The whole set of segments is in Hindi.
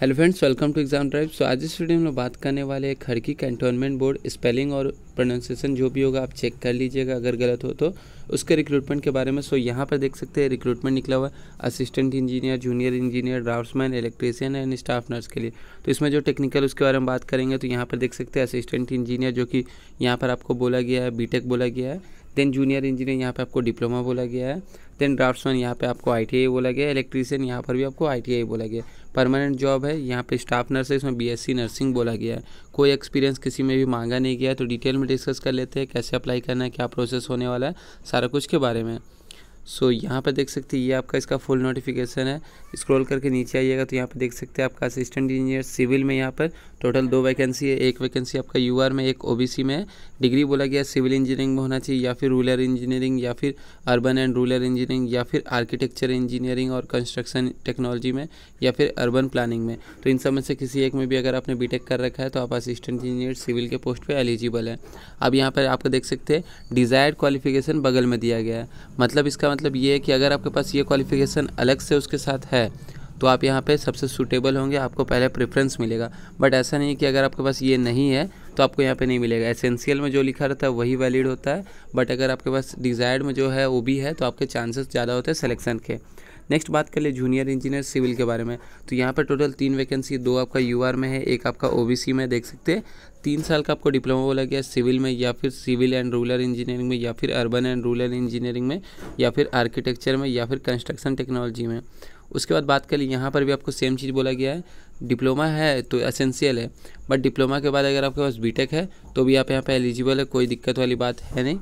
hello friends welcome to exam drive so आज इस वीडियो में हम बात करने वाले हैं खड़की कैंटोनमेंट बोर्ड स्पेलिंग और प्रोनाउंसिएशन जो भी होगा आप चेक कर लीजिएगा अगर गलत हो तो उसके रिक्रूटमेंट के बारे में सो so, यहाँ पर देख सकते हैं रिक्रूटमेंट निकला हुआ assistant engineer junior engineer draftsman electrician and staff nurse के लिए तो इसमें जो टेक्निकल उसके बारे में बात करेंगे तो यहाँ पर देख सकते हैं असिस्टेंट इंजीनियर जो कि यहाँ पर आपको बोला गया है बीटेक बोला गया है देन जूनियर इंजीनियर यहाँ पे आपको डिप्लोमा बोला गया है देन ड्राफ्ट्समैन यहाँ पे आपको आई बोला गया है इलेक्ट्रीशियन यहाँ पर भी आपको आई बोला गया है परमानेंट जॉब है यहाँ पे स्टाफ नर्स है इसमें बीएससी नर्सिंग बोला गया है कोई एक्सपीरियंस किसी में भी मांगा नहीं गया तो डिटेल में डिस्कस कर लेते हैं कैसे अप्लाई करना है क्या प्रोसेस होने वाला है सारा कुछ के बारे में सो so, यहाँ पर देख सकते हैं ये आपका इसका फुल नोटिफिकेशन है स्क्रॉल करके नीचे आइएगा तो यहाँ पर देख सकते हैं आपका असिस्टेंट इंजीनियर सिविल में यहाँ पर टोटल दो वैकेंसी है एक वैकेंसी आपका यूआर में एक ओबीसी में है डिग्री बोला गया सिविल इंजीनियरिंग में होना चाहिए या फिर रूरल इंजीनियरिंग या फिर अर्बन एंड रूरल इंजीनियरिंग या फिर आर्किटेक्चर इंजीनियरिंग और कंस्ट्रक्शन टेक्नोलॉजी में या फिर अर्बन प्लानिंग में तो इन सब में से किसी एक में भी अगर आपने बी कर रखा है तो आप असिस्टेंट इंजीनियर सिविल के पोस्ट पर एलिजिबल है अब यहाँ पर आपको देख सकते हैं डिज़ायर्ड क्वालिफिकेशन बगल में दिया गया है मतलब इसका मतलब ये है कि अगर आपके पास ये क्वालिफिकेशन अलग से उसके साथ है तो आप यहाँ पे सबसे सूटेबल होंगे आपको पहले प्रेफरेंस मिलेगा बट ऐसा नहीं कि अगर आपके पास ये नहीं है तो आपको यहाँ पे नहीं मिलेगा एसेंशियल में जो लिखा रहता है वही वैलिड होता है बट अगर आपके पास डिज़ायर्ड में जो है वो भी है तो आपके चांसेस ज़्यादा होते हैं सेलेक्शन के नेक्स्ट बात कर ले जूनियर इंजीनियर सिविल के बारे में तो यहाँ पर टोटल तीन वैकेंसी दो आपका यू में है एक आपका ओ में देख सकते हैं तीन साल का आपको डिप्लोमा बोला गया सिविल में या फिर सिविल एंड रूरल इंजीनियरिंग में या फिर अर्बन एंड रूरल इंजीनियरिंग में या फिर आर्किटेक्चर में या फिर कंस्ट्रक्शन टेक्नोलॉजी में उसके बाद बात कर ली यहाँ पर भी आपको सेम चीज़ बोला गया है डिप्लोमा है तो असेंशियल है बट डिप्लोमा के बाद अगर आपके पास बीटेक है तो भी आप यहाँ पे एलिजिबल है कोई दिक्कत वाली बात है नहीं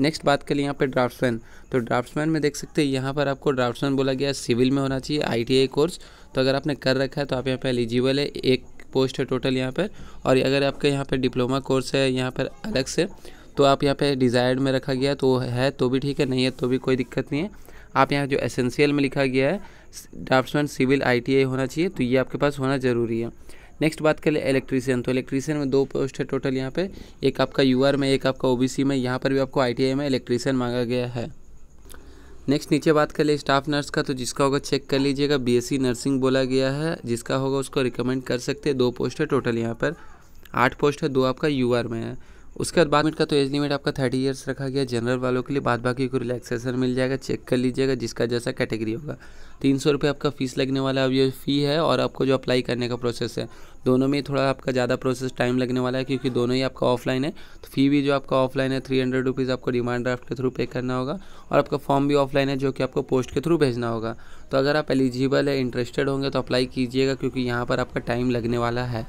नेक्स्ट बात कर लिए यहाँ पे ड्राफ्ट्समैन तो ड्राफ्ट्समैन में देख सकते हैं यहाँ पर आपको ड्राफ्ट्समैन बोला गया सिविल में होना चाहिए आईटीआई कोर्स तो अगर आपने कर रखा है तो आप यहाँ पे एलिजिबल है एक पोस्ट है टोटल यहाँ पर और अगर आपके यहाँ पर डिप्लोमा कोर्स है यहाँ पर अलग से तो आप यहाँ पे डिज़ायर्ड में रखा गया तो है तो भी ठीक है नहीं है तो भी कोई दिक्कत नहीं है आप यहाँ जो एसेंशियल में लिखा गया है ड्राफ्ट्समैन सिविल आईटीआई होना चाहिए तो ये आपके पास होना ज़रूरी है नेक्स्ट बात ले इलेक्ट्रीशियन तो इलेक्ट्रीशियन में दो पोस्ट है टोटल यहाँ पे एक आपका यूआर में एक आपका ओबीसी में यहाँ पर भी आपको आईटीआई में इलेक्ट्रीशियन मांगा गया है नेक्स्ट नीचे बात कर ले स्टाफ नर्स का तो जिसका होगा चेक कर लीजिएगा बीएससी नर्सिंग बोला गया है जिसका होगा उसको रिकमेंड कर सकते हैं दो पोस्ट है टोटल यहाँ पर आठ पोस्ट है दो आपका आर में है उसके बाद बाद का तो एज लिमिट आपका थर्टी ईयर्स रखा गया जनरल वालों के लिए बाद बाकी को रिलैक्सेशन मिल जाएगा चेक कर लीजिएगा जिसका जैसा कैटेगरी होगा तीन सौ रुपये आपका फ़ीस लगने वाला अब ये फ़ी है और आपको जो अप्लाई करने का प्रोसेस है दोनों में थोड़ा आपका ज़्यादा प्रोसेस टाइम लगने वाला है क्योंकि दोनों ही आपका ऑफलाइन है तो फ़ी भी जो आपका ऑफलाइन है थ्री हंड्रेड रुपीज़ आपको डिमांड ड्राफ्ट के थ्रू पे करना होगा और आपका फॉर्म भी ऑफलाइन है जो कि आपको पोस्ट के थ्रू भेजना होगा तो अगर आप एलिजिबल है इंटरेस्टेड होंगे तो अप्लाई कीजिएगा क्योंकि यहाँ पर आपका टाइम लगने वाला है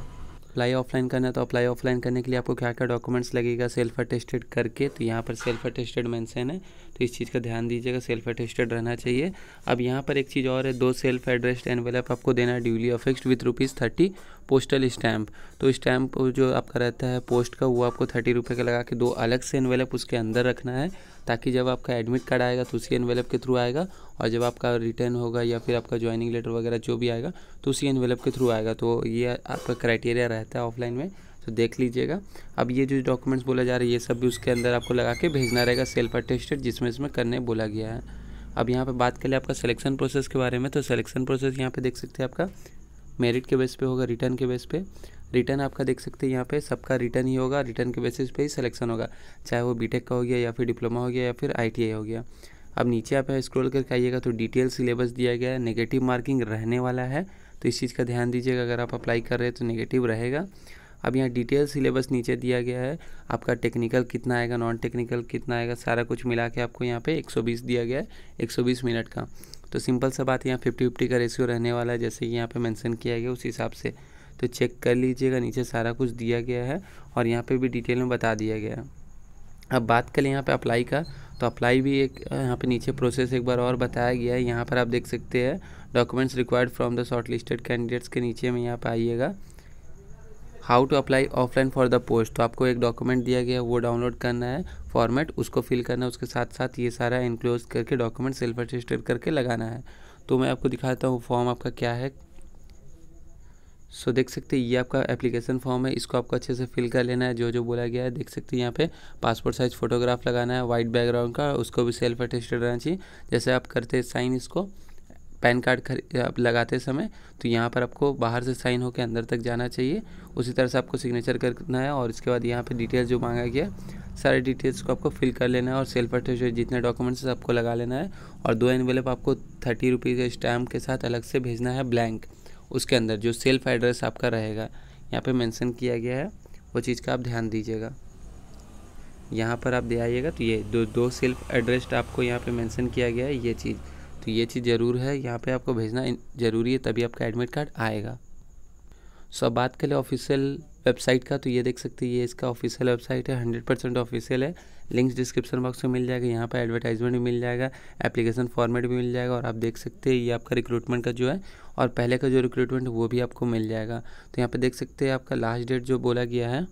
अप्लाई ऑफलाइन करना है तो अप्लाई ऑफलाइन करने के लिए आपको क्या क्या डॉक्यूमेंट्स लगेगा सेल्फ अटेस्टेड करके तो यहाँ पर सेल्फ अटेस्टेड मेंशन है तो इस चीज़ का ध्यान दीजिएगा सेल्फ अटेस्टेड रहना चाहिए अब यहाँ पर एक चीज़ और है दो सेल्फ एड्रेस्ड एनवेलप आपको देना है duly affixed with rupees thirty postal stamp तो स्टैम्प जो आपका रहता है पोस्ट का वो आपको थर्टी रुपये का लगा के दो अलग से एनवेलप उसके अंदर रखना है ताकि जब आपका एडमिट कार्ड आएगा तो उसी एनवेलप के थ्रू आएगा और जब आपका रिटर्न होगा या फिर आपका ज्वाइनिंग लेटर वगैरह जो भी आएगा तो उसी एनवेलप के थ्रू आएगा तो ये आपका क्राइटेरिया रहता है ऑफलाइन में तो देख लीजिएगा अब ये जो डॉक्यूमेंट्स बोला जा रहा है ये सब भी उसके अंदर आपको लगा के भेजना रहेगा सेल्फ अटेस्टेड जिसमें इसमें करने बोला गया है अब यहाँ पर बात कर लें आपका सलेक्शन प्रोसेस के बारे में तो सलेक्शन प्रोसेस यहाँ पर देख सकते हैं आपका मेरिट के बेस पे होगा रिटर्न के बेस पे रिटर्न आपका देख सकते हैं यहाँ पे सबका रिटर्न ही होगा रिटर्न के बेसिस पे ही सिलेक्शन होगा चाहे वो बीटेक का हो गया या फिर डिप्लोमा हो गया या फिर आईटीआई हो गया अब नीचे आप स्क्रॉल करके आइएगा तो डिटेल सिलेबस दिया गया है नेगेटिव मार्किंग रहने वाला है तो इस चीज़ का ध्यान दीजिएगा अगर आप अप्लाई कर रहे हैं तो नेगेटिव रहेगा अब यहाँ डिटेल सिलेबस नीचे दिया गया है आपका टेक्निकल कितना आएगा नॉन टेक्निकल कितना आएगा सारा कुछ मिला के आपको यहाँ पे 120 दिया गया है 120 मिनट का तो सिंपल सा बात यहाँ फिफ्टी फिफ्टी का रेशियो रहने वाला है जैसे कि यहाँ पे मेंशन किया गया उस हिसाब से तो चेक कर लीजिएगा नीचे सारा कुछ दिया गया है और यहाँ पे भी डिटेल में बता दिया गया है अब बात करें यहाँ पे अप्लाई का तो अप्लाई भी एक यहाँ पे नीचे प्रोसेस एक बार और बताया गया है यहाँ पर आप देख सकते हैं documents required from the short listed candidates के नीचे में यहाँ पर आइएगा how to apply offline for the post तो आपको एक डॉक्यूमेंट दिया गया है वो डाउनलोड करना है फॉर्मेट उसको फिल करना है उसके साथ साथ ये सारा इंक्लोज करके डॉक्यूमेंट सेल्फ रजिस्टर करके लगाना है तो मैं आपको दिखाता हूँ फॉर्म आपका क्या है सो so, देख सकते हैं ये आपका एप्लीकेशन फॉर्म है इसको आपको अच्छे से फिल कर लेना है जो जो बोला गया है देख सकते हैं यहाँ पे पासपोर्ट साइज फोटोग्राफ लगाना है वाइट बैकग्राउंड का उसको भी सेल्फ अटेस्टेड रहना चाहिए जैसे आप करते साइन इसको पैन कार्ड आप लगाते समय तो यहाँ पर आपको बाहर से साइन होकर अंदर तक जाना चाहिए उसी तरह से आपको सिग्नेचर करना है और इसके बाद यहाँ पर डिटेल्स जो मांगा गया सारे डिटेल्स को आपको फिल कर लेना है और सेल्फ अटेस्टेड जितने डॉक्यूमेंट्स आपको लगा लेना है और दो एनवेलप आपको थर्टी रुपीज़ के स्टैम्प के साथ अलग से भेजना है ब्लैंक उसके अंदर जो सेल्फ एड्रेस आपका रहेगा यहाँ पे मेंशन किया गया है वो चीज़ का आप ध्यान दीजिएगा यहाँ पर आप दे आइएगा तो ये दो दो सेल्फ एड्रेस आपको यहाँ पे मेंशन किया गया है ये चीज़ तो ये चीज़ ज़रूर है यहाँ पे आपको भेजना ज़रूरी है तभी आपका एडमिट कार्ड आएगा सो so, बात करें ऑफिशियल वेबसाइट का तो ये देख सकते हैं ये इसका ऑफिशियल वेबसाइट है हंड्रेड परसेंट ऑफिशियल है लिंक्स डिस्क्रिप्शन बॉक्स में मिल जाएगा यहाँ पर एडवर्टाइजमेंट भी मिल जाएगा एप्लीकेशन फॉर्मेट भी मिल जाएगा और आप देख सकते हैं ये आपका रिक्रूटमेंट का जो है और पहले का जो रिक्रूटमेंट वो भी आपको मिल जाएगा तो यहाँ पर देख सकते हैं आपका लास्ट डेट जो बोला गया है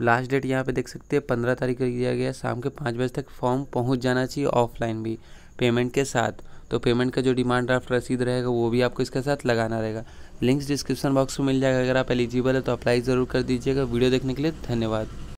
लास्ट डेट यहाँ पर देख सकते हैं पंद्रह तारीख को दिया गया शाम के पाँच बजे तक फॉर्म पहुँच जाना चाहिए ऑफलाइन भी पेमेंट के साथ तो पेमेंट का जो डिमांड ड्राफ्ट रसीद रहेगा वो भी आपको इसके साथ लगाना रहेगा लिंक्स डिस्क्रिप्शन बॉक्स में मिल जाएगा अगर आप एलिजिबल है तो अप्लाई ज़रूर कर दीजिएगा वीडियो देखने के लिए धन्यवाद